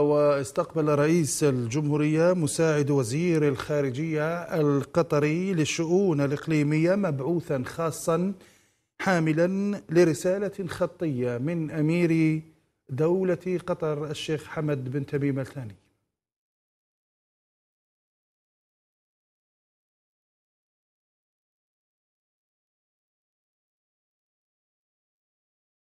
واستقبل رئيس الجمهورية مساعد وزير الخارجية القطري للشؤون الإقليمية مبعوثا خاصا حاملا لرسالة خطية من أمير دولة قطر الشيخ حمد بن تميم الثاني